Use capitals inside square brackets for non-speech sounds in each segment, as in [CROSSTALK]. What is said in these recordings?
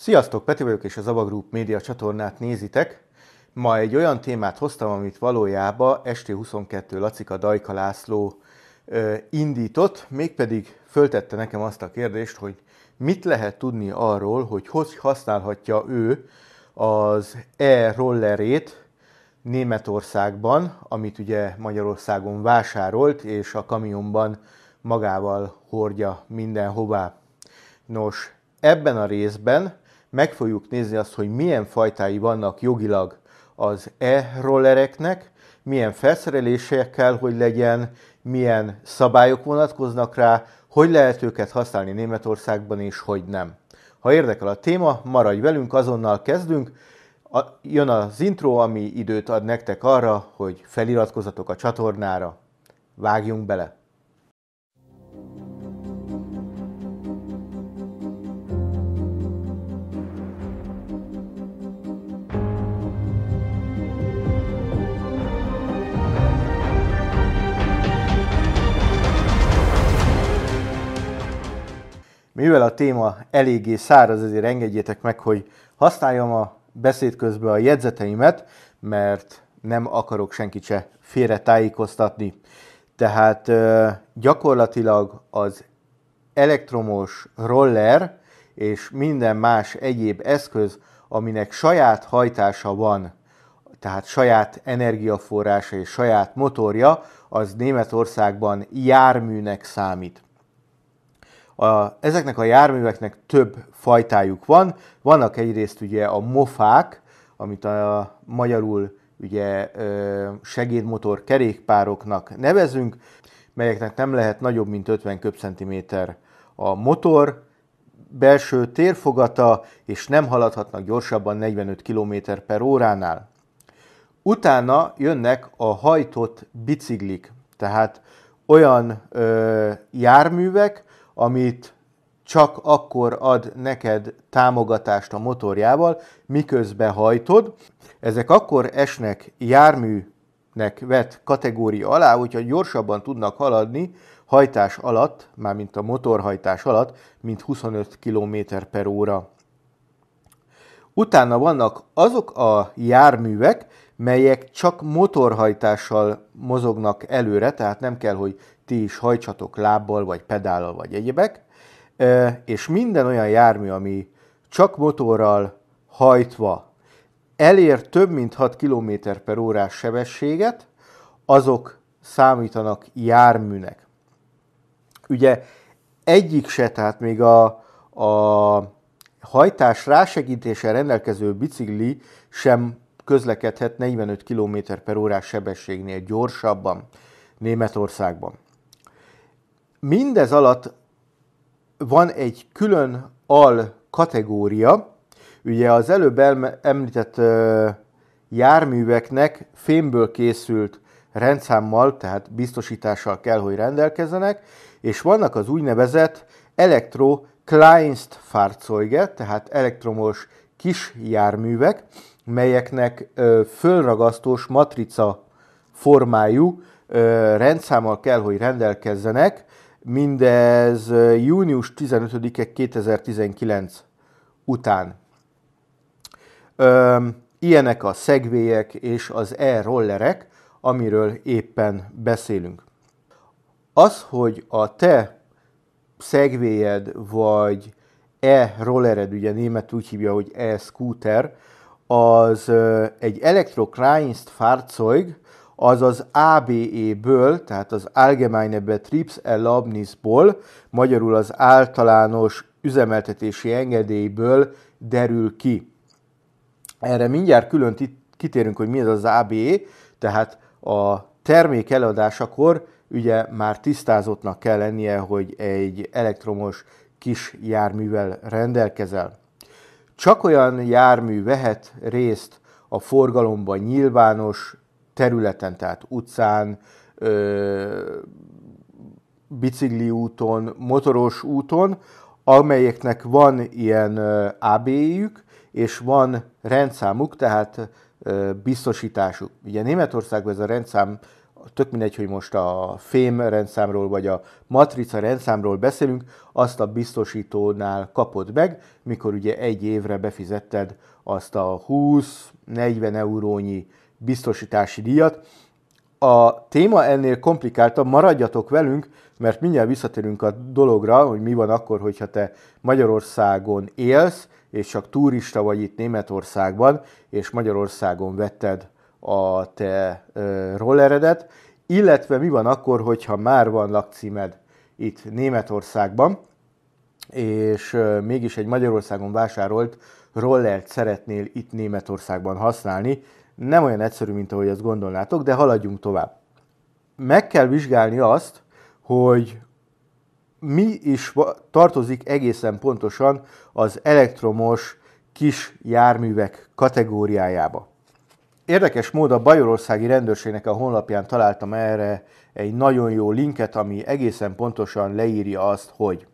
Sziasztok, Peti vagyok és a Zaba Group média csatornát nézitek. Ma egy olyan témát hoztam, amit valójában ST22 Lacika Dajka László ö, indított, mégpedig föltette nekem azt a kérdést, hogy mit lehet tudni arról, hogy hogy használhatja ő az e-rollerét Németországban, amit ugye Magyarországon vásárolt, és a kamionban magával hordja mindenhová. Nos, ebben a részben meg fogjuk nézni azt, hogy milyen fajtái vannak jogilag az e-rollereknek, milyen kell, hogy legyen, milyen szabályok vonatkoznak rá, hogy lehet őket használni Németországban és hogy nem. Ha érdekel a téma, maradj velünk, azonnal kezdünk. A, jön az intro, ami időt ad nektek arra, hogy feliratkozatok a csatornára. Vágjunk bele! Mivel a téma eléggé száraz, ezért engedjétek meg, hogy használjam a beszéd közben a jegyzeteimet, mert nem akarok senkit se félretájékoztatni. Tehát gyakorlatilag az elektromos roller és minden más egyéb eszköz, aminek saját hajtása van, tehát saját energiaforrása és saját motorja, az Németországban járműnek számít. A, ezeknek a járműveknek több fajtájuk van. Vannak egyrészt ugye a mofák, amit a magyarul ugye segédmotor kerékpároknak nevezünk, melyeknek nem lehet nagyobb, mint 50 köbcentiméter a motor, belső térfogata, és nem haladhatnak gyorsabban 45 km per óránál. Utána jönnek a hajtott biciklik, tehát olyan ö, járművek, amit csak akkor ad neked támogatást a motorjával, miközben hajtod. Ezek akkor esnek járműnek vett kategória alá, hogyha gyorsabban tudnak haladni hajtás alatt, mármint a motorhajtás alatt, mint 25 km per óra. Utána vannak azok a járművek, melyek csak motorhajtással mozognak előre, tehát nem kell, hogy ti is hajtsatok lábbal, vagy pedállal, vagy egyebek, és minden olyan jármű, ami csak motorral hajtva elér több mint 6 km per órás sebességet, azok számítanak járműnek. Ugye egyik se, tehát még a, a hajtás rásegítéssel rendelkező bicikli sem közlekedhet 45 km per órás sebességnél gyorsabban Németországban mindez alatt van egy külön al kategória, ugye az előbb említett járműveknek fémből készült rendszámmal, tehát biztosítással kell, hogy rendelkezzenek, és vannak az úgynevezett elektro Kleinstfahrzeuge, tehát elektromos kis járművek, melyeknek fölragasztós matrica formájú rendszámmal kell, hogy rendelkezzenek, Mindez június 15-e 2019 után. ilyenek a szegvélyek és az e-rollerek, amiről éppen beszélünk. Az, hogy a te szegvéjed vagy e-rollered, ugye német úgy hívja, hogy e-scooter, az egy elektrokrányzt fárcoig, az az ABE-ből, tehát az Allgemeine Betriebserlaubnisból, magyarul az általános üzemeltetési engedélyből derül ki. Erre mindjárt külön kitérünk, hogy mi ez az ABE, tehát a termék eladásakor ugye már tisztázottnak kell lennie, hogy egy elektromos kis járművel rendelkezel. Csak olyan jármű vehet részt a forgalomban nyilvános területen, tehát utcán, bicikli úton, motoros úton, amelyeknek van ilyen AB-jük, és van rendszámuk, tehát biztosításuk. Ugye Németországban ez a rendszám, tök mindegy, hogy most a fém rendszámról vagy a matrica rendszámról beszélünk, azt a biztosítónál kapod meg, mikor ugye egy évre befizetted azt a 20-40 eurónyi biztosítási díjat. A téma ennél komplikáltabb, maradjatok velünk, mert mindjárt visszatérünk a dologra, hogy mi van akkor, hogyha te Magyarországon élsz, és csak turista vagy itt Németországban, és Magyarországon vetted a te rolleredet, illetve mi van akkor, hogyha már van lakcímed itt Németországban, és mégis egy Magyarországon vásárolt rollert szeretnél itt Németországban használni, nem olyan egyszerű, mint ahogy azt gondolnátok, de haladjunk tovább. Meg kell vizsgálni azt, hogy mi is tartozik egészen pontosan az elektromos kis járművek kategóriájába. Érdekes mód a Bajorországi Rendőrségnek a honlapján találtam erre egy nagyon jó linket, ami egészen pontosan leírja azt, hogy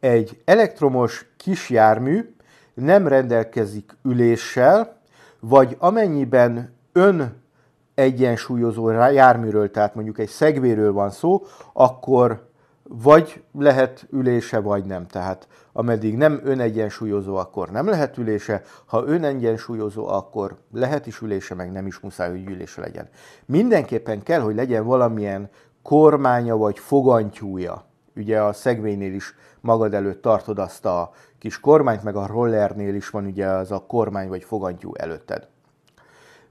egy elektromos kisjármű nem rendelkezik üléssel, vagy amennyiben ön egyensúlyozó járműről, tehát mondjuk egy szegvéről van szó, akkor vagy lehet ülése, vagy nem. Tehát ameddig nem önegyensúlyozó, akkor nem lehet ülése, ha önegyensúlyozó, akkor lehet is ülése, meg nem is muszáj, hogy ülése legyen. Mindenképpen kell, hogy legyen valamilyen kormánya vagy fogantyúja. Ugye a szegvénynél is magad előtt tartod azt a kis kormányt, meg a rollernél is van ugye az a kormány vagy fogantyú előtted.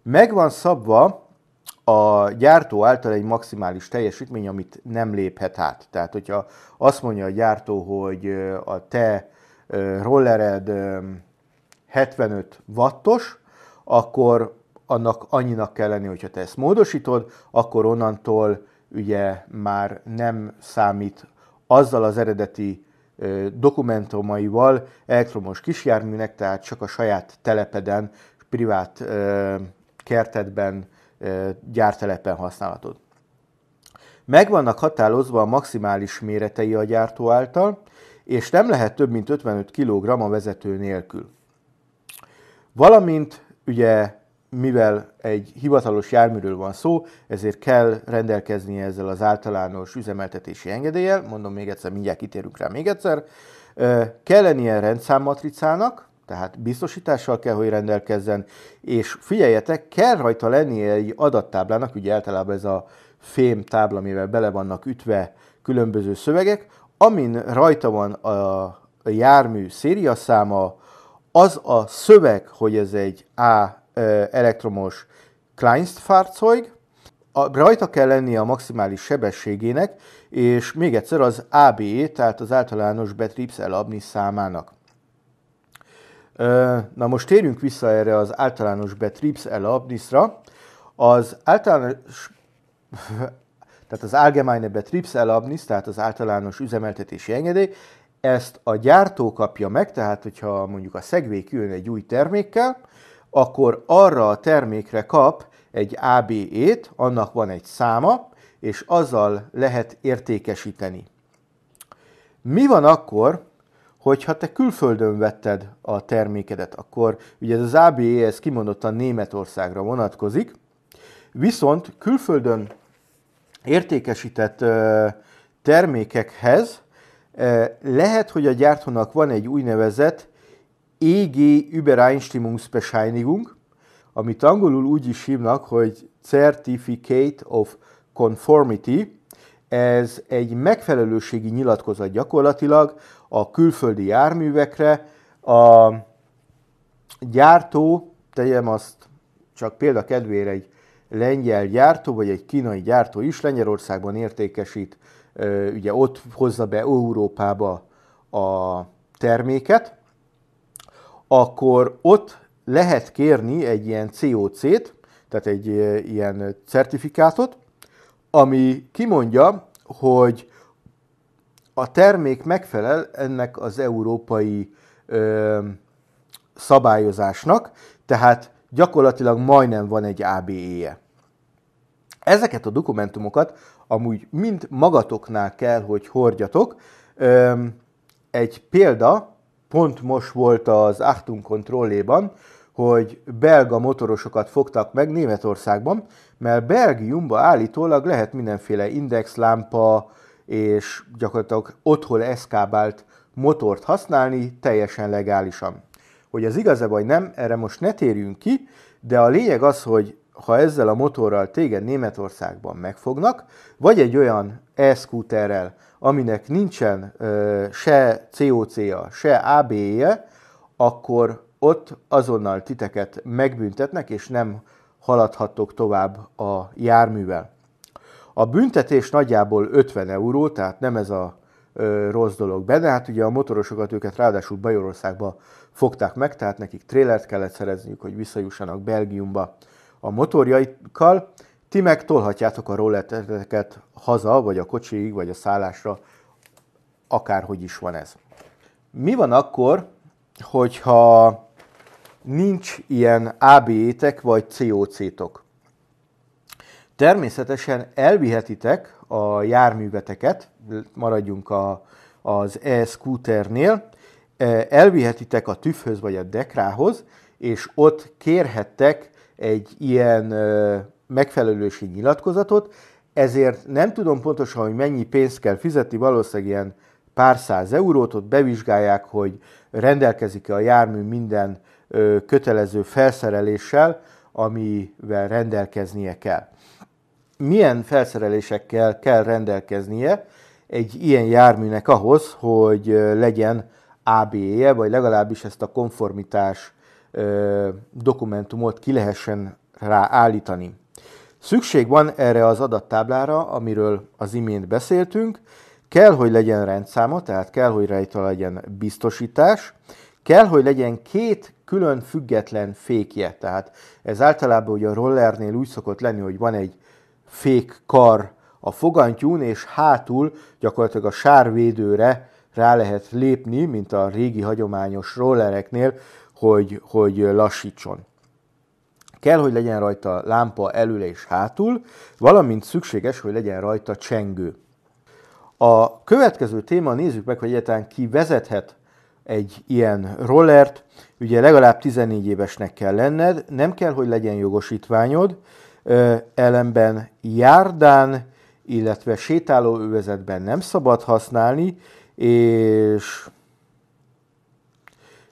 Meg van szabva a gyártó által egy maximális teljesítmény, amit nem léphet át. Tehát, hogyha azt mondja a gyártó, hogy a te rollered 75 wattos, akkor annak annyinak kell lenni, hogyha te ezt módosítod, akkor onnantól ugye már nem számít azzal az eredeti dokumentumaival elektromos kisjárműnek, tehát csak a saját telepeden, privát kertedben, gyártelepen használhatod. Meg vannak határozva a maximális méretei a gyártó által, és nem lehet több mint 55 kg a vezető nélkül. Valamint ugye mivel egy hivatalos járműről van szó, ezért kell rendelkeznie ezzel az általános üzemeltetési engedéllyel, mondom még egyszer, mindjárt kitérünk rá még egyszer, kell lennie rendszámmatricának, tehát biztosítással kell, hogy rendelkezzen, és figyeljetek, kell rajta lennie egy adattáblának, ugye általában ez a fém tábla, amivel bele vannak ütve különböző szövegek, amin rajta van a jármű száma. az a szöveg, hogy ez egy A elektromos Kleinstfahrzeug, a, rajta kell lennie a maximális sebességének, és még egyszer az ABE, tehát az általános Betrips elabni számának. Na most térjünk vissza erre az általános Betrips elabnisra. Az általános, [LAUGHS] tehát az Allgemeine Betrips elabnis, tehát az általános üzemeltetési engedély, ezt a gyártó kapja meg, tehát hogyha mondjuk a Segway jön egy új termékkel, akkor arra a termékre kap egy ABE-t, annak van egy száma, és azzal lehet értékesíteni. Mi van akkor, hogyha te külföldön vetted a termékedet, akkor ugye ez az ABE, ez kimondottan Németországra vonatkozik, viszont külföldön értékesített termékekhez lehet, hogy a gyártónak van egy úgynevezett EG Übereinstimmungsbescheinigung, amit angolul úgy is hívnak, hogy Certificate of Conformity, ez egy megfelelőségi nyilatkozat gyakorlatilag a külföldi járművekre, a gyártó, tegyem azt csak példa kedvére egy lengyel gyártó, vagy egy kínai gyártó is Lengyelországban értékesít, ugye ott hozza be Európába a terméket, akkor ott lehet kérni egy ilyen COC-t, tehát egy ilyen certifikátot, ami kimondja, hogy a termék megfelel ennek az európai ö, szabályozásnak, tehát gyakorlatilag majdnem van egy ABE-je. Ezeket a dokumentumokat amúgy mind magatoknál kell, hogy hordjatok. Ö, egy példa, pont most volt az Achtung kontrolléban, hogy belga motorosokat fogtak meg Németországban, mert Belgiumban állítólag lehet mindenféle indexlámpa és gyakorlatilag otthon eszkábált motort használni teljesen legálisan. Hogy az igaz-e vagy nem, erre most ne térjünk ki, de a lényeg az, hogy ha ezzel a motorral téged Németországban megfognak, vagy egy olyan e-scooterrel, aminek nincsen ö, se COC-ja, se AB-je, akkor ott azonnal titeket megbüntetnek, és nem haladhattok tovább a járművel. A büntetés nagyjából 50 euró, tehát nem ez a ö, rossz dolog benne. Hát ugye a motorosokat őket ráadásul Bajorországba fogták meg, tehát nekik trélert kellett szerezniük, hogy visszajussanak Belgiumba a motorjaikkal, ti meg tolhatjátok a rolleteket haza, vagy a kocsiig, vagy a szállásra, akárhogy is van ez. Mi van akkor, hogyha nincs ilyen ab tek vagy COC-tok? Természetesen elvihetitek a járműveteket, maradjunk a, az e-scooternél, eh, elvihetitek a tüvhöz vagy a dekrához, és ott kérhettek egy ilyen megfelelősi nyilatkozatot, ezért nem tudom pontosan, hogy mennyi pénzt kell fizetni, valószínűleg ilyen pár száz eurót, ott bevizsgálják, hogy rendelkezik-e a jármű minden kötelező felszereléssel, amivel rendelkeznie kell. Milyen felszerelésekkel kell rendelkeznie egy ilyen járműnek ahhoz, hogy legyen ABE-je, vagy legalábbis ezt a konformitás dokumentumot ki lehessen rá állítani. Szükség van erre az adattáblára, amiről az imént beszéltünk, kell, hogy legyen rendszáma, tehát kell, hogy rajta legyen biztosítás, kell, hogy legyen két külön független fékje, tehát ez általában ugye a rollernél úgy szokott lenni, hogy van egy fék kar a fogantyún, és hátul gyakorlatilag a sárvédőre rá lehet lépni, mint a régi hagyományos rollereknél, hogy, hogy lassítson. Kell, hogy legyen rajta lámpa elől és hátul, valamint szükséges, hogy legyen rajta csengő. A következő téma, nézzük meg, hogy egyáltalán ki vezethet egy ilyen rollert. Ugye legalább 14 évesnek kell lenned, nem kell, hogy legyen jogosítványod, ellenben járdán, illetve sétáló övezetben nem szabad használni, és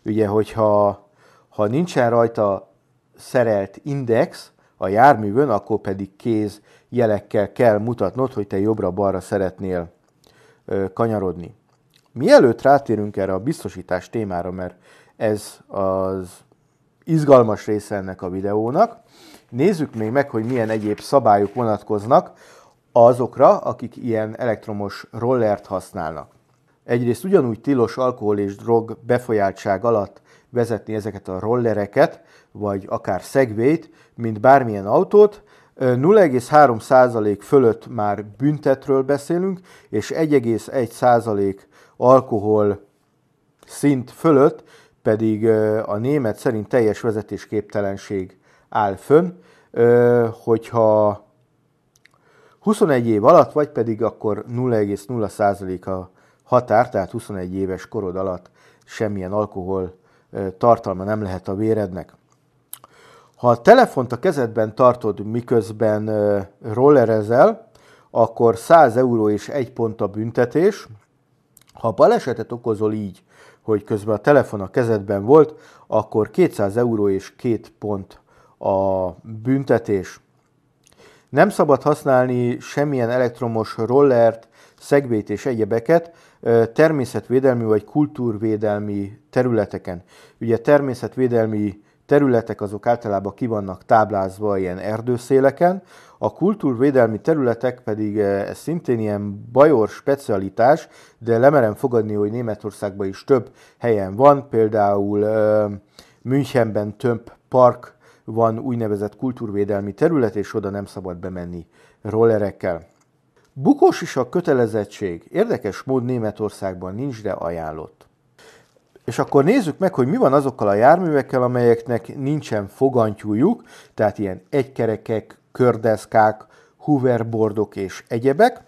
ugye, hogyha ha nincsen rajta szerelt index a járművön, akkor pedig kéz jelekkel kell mutatnod, hogy te jobbra-balra szeretnél kanyarodni. Mielőtt rátérünk erre a biztosítás témára, mert ez az izgalmas része ennek a videónak, nézzük még meg, hogy milyen egyéb szabályok vonatkoznak azokra, akik ilyen elektromos rollert használnak egyrészt ugyanúgy tilos alkohol és drog befolyáltság alatt vezetni ezeket a rollereket, vagy akár szegvét, mint bármilyen autót, 0,3% fölött már büntetről beszélünk, és 1,1% alkohol szint fölött pedig a német szerint teljes vezetésképtelenség áll fönn, hogyha 21 év alatt, vagy pedig akkor 0,0% a határ, tehát 21 éves korod alatt semmilyen alkohol tartalma nem lehet a vérednek. Ha a telefont a kezedben tartod, miközben rollerezel, akkor 100 euró és egy pont a büntetés. Ha balesetet okozol így, hogy közben a telefon a kezedben volt, akkor 200 euró és két pont a büntetés. Nem szabad használni semmilyen elektromos rollert, szegvét és egyebeket, természetvédelmi vagy kultúrvédelmi területeken. Ugye természetvédelmi területek azok általában ki vannak táblázva ilyen erdőszéleken, a kultúrvédelmi területek pedig ez szintén ilyen bajor specialitás, de lemerem fogadni, hogy Németországban is több helyen van, például Münchenben több park van úgynevezett kultúrvédelmi terület, és oda nem szabad bemenni rollerekkel. Bukós is a kötelezettség. Érdekes mód Németországban nincs, de ajánlott. És akkor nézzük meg, hogy mi van azokkal a járművekkel, amelyeknek nincsen fogantyújuk, tehát ilyen egykerekek, kördeszkák, hoverboardok és egyebek,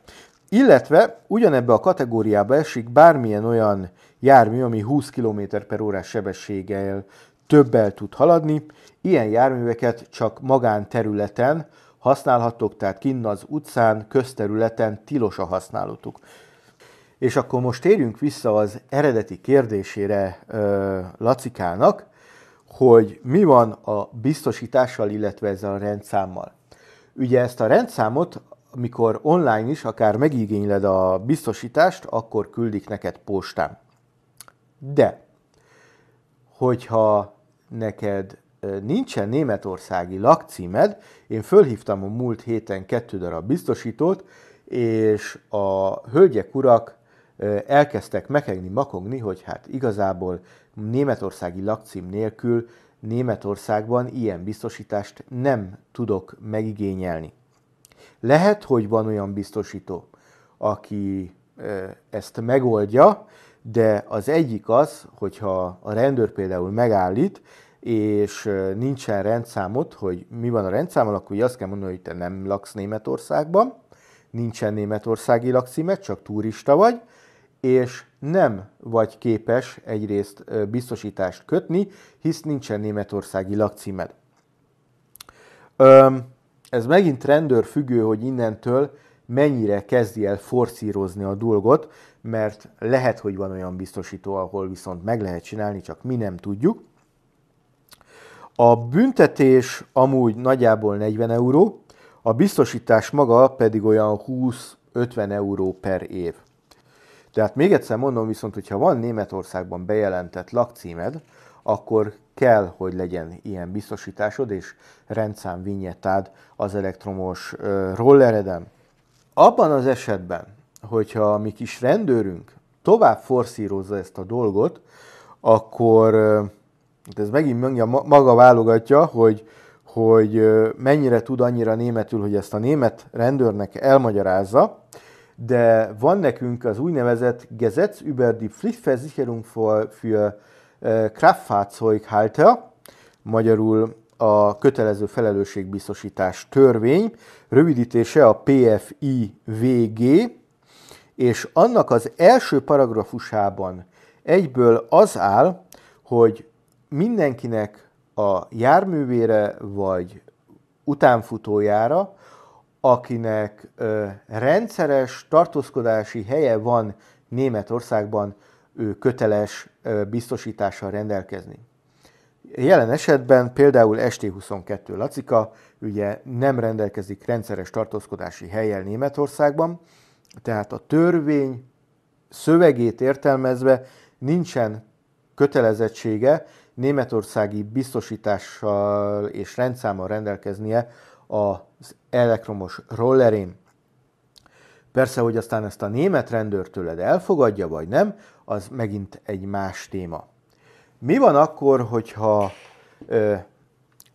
illetve ugyanebbe a kategóriába esik bármilyen olyan jármű, ami 20 km per órás sebességgel többel tud haladni, ilyen járműveket csak magánterületen, használhatók, tehát kinn az utcán, közterületen tilos a használatuk. És akkor most térjünk vissza az eredeti kérdésére Lacikának, hogy mi van a biztosítással, illetve ezzel a rendszámmal. Ugye ezt a rendszámot, amikor online is akár megigényled a biztosítást, akkor küldik neked postán. De, hogyha neked nincsen németországi lakcímed, én fölhívtam a múlt héten kettő darab biztosítót, és a hölgyek, urak elkezdtek mekegni, makogni, hogy hát igazából németországi lakcím nélkül Németországban ilyen biztosítást nem tudok megigényelni. Lehet, hogy van olyan biztosító, aki ezt megoldja, de az egyik az, hogyha a rendőr például megállít, és nincsen rendszámot, hogy mi van a rendszámon, akkor azt kell mondani, hogy te nem laksz Németországban, nincsen németországi lakcímet, csak turista vagy, és nem vagy képes egyrészt biztosítást kötni, hisz nincsen németországi lakcímed. Ez megint függő, hogy innentől mennyire kezdi el forszírozni a dolgot, mert lehet, hogy van olyan biztosító, ahol viszont meg lehet csinálni, csak mi nem tudjuk. A büntetés amúgy nagyjából 40 euró, a biztosítás maga pedig olyan 20-50 euró per év. Tehát még egyszer mondom viszont, hogyha van Németországban bejelentett lakcímed, akkor kell, hogy legyen ilyen biztosításod és rendszám vinyetád az elektromos rollereden. Abban az esetben, hogyha a mi kis rendőrünk tovább forszírozza ezt a dolgot, akkor ez megint mondja, maga válogatja, hogy, hogy mennyire tud annyira németül, hogy ezt a német rendőrnek elmagyarázza, de van nekünk az úgynevezett Gesetz über die Pflichtversicherung für Kraftfahrzeughalter, magyarul a kötelező felelősségbiztosítás törvény, rövidítése a PFIVG, és annak az első paragrafusában egyből az áll, hogy mindenkinek a járművére vagy utánfutójára, akinek ö, rendszeres tartózkodási helye van Németországban, ő köteles ö, biztosítással rendelkezni. Jelen esetben például ST22 Lacika ugye nem rendelkezik rendszeres tartózkodási helyel Németországban, tehát a törvény szövegét értelmezve nincsen kötelezettsége németországi biztosítással és rendszámmal rendelkeznie az elektromos rollerén. Persze, hogy aztán ezt a német rendőr tőled elfogadja, vagy nem, az megint egy más téma. Mi van akkor, hogyha ö,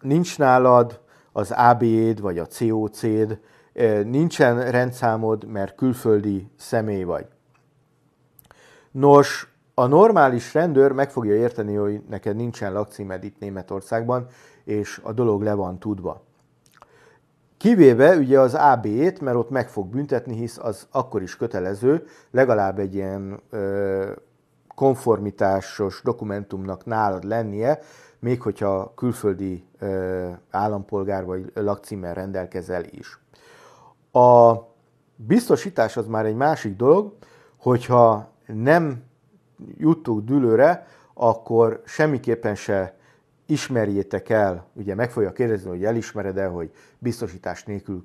nincs nálad az AB-d vagy a COC-d, ö, nincsen rendszámod, mert külföldi személy vagy? Nos, a normális rendőr meg fogja érteni, hogy neked nincsen lakcímed itt Németországban, és a dolog le van tudva. Kivéve ugye az AB-t, mert ott meg fog büntetni, hisz az akkor is kötelező, legalább egy ilyen ö, konformitásos dokumentumnak nálad lennie, még hogyha külföldi ö, állampolgár vagy lakcímmel rendelkezel is. A biztosítás az már egy másik dolog, hogyha nem Juttuk dülőre, akkor semmiképpen se ismerjétek el, ugye meg fogja kérdezni, hogy elismered-e, hogy biztosítás nélkül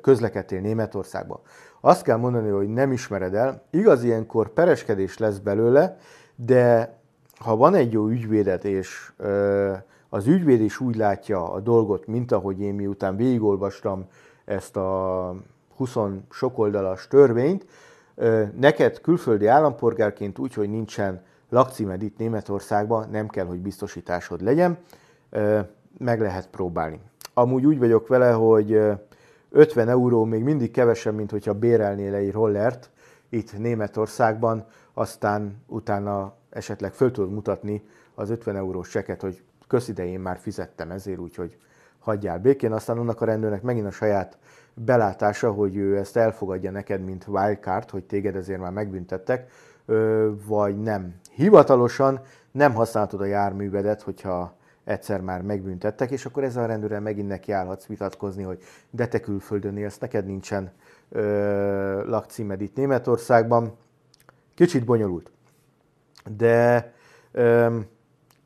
közlekedtél Németországba. Azt kell mondani, hogy nem ismered el. Igaz, ilyenkor pereskedés lesz belőle, de ha van egy jó ügyvédet, és az ügyvéd is úgy látja a dolgot, mint ahogy én miután végigolvastam ezt a 20 sok oldalas törvényt, neked külföldi állampolgárként úgy, hogy nincsen lakcímed itt Németországban, nem kell, hogy biztosításod legyen, meg lehet próbálni. Amúgy úgy vagyok vele, hogy 50 euró még mindig kevesebb, mint hogyha bérelnél egy rollert itt Németországban, aztán utána esetleg föl tudod mutatni az 50 eurós cseket, hogy kösz már fizettem ezért, úgyhogy hagyjál békén, aztán annak a rendőrnek megint a saját belátása, hogy ő ezt elfogadja neked, mint wildcard, hogy téged ezért már megbüntettek, vagy nem. Hivatalosan nem használhatod a járművedet, hogyha egyszer már megbüntettek, és akkor ezzel a rendőrrel megint állhatsz vitatkozni, hogy de te külföldön élsz, neked nincsen ö, lakcímed itt Németországban. Kicsit bonyolult. De ö,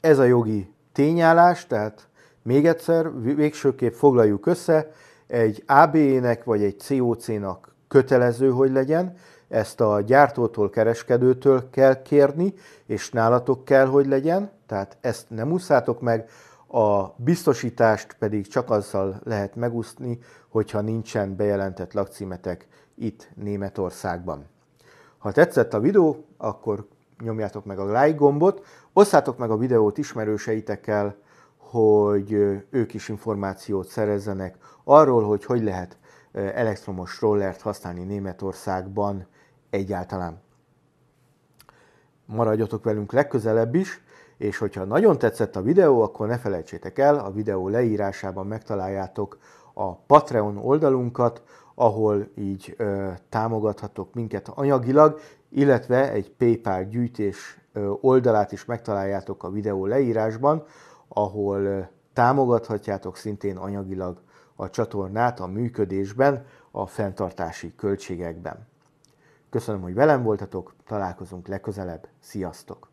ez a jogi tényállás, tehát még egyszer, végsőképp foglaljuk össze, egy ABE-nek vagy egy COC-nak kötelező, hogy legyen, ezt a gyártótól, kereskedőtől kell kérni, és nálatok kell, hogy legyen, tehát ezt nem úszátok meg, a biztosítást pedig csak azzal lehet megúszni, hogyha nincsen bejelentett lakcímetek itt Németországban. Ha tetszett a videó, akkor nyomjátok meg a like gombot, osszátok meg a videót ismerőseitekkel, hogy ők is információt szerezzenek arról, hogy hogy lehet elektromos rollert használni Németországban egyáltalán. Maradjatok velünk legközelebb is, és hogyha nagyon tetszett a videó, akkor ne felejtsétek el, a videó leírásában megtaláljátok a Patreon oldalunkat, ahol így ö, támogathatok minket anyagilag, illetve egy PayPal gyűjtés ö, oldalát is megtaláljátok a videó leírásban, ahol támogathatjátok szintén anyagilag a csatornát a működésben, a fenntartási költségekben. Köszönöm, hogy velem voltatok, találkozunk legközelebb, sziasztok!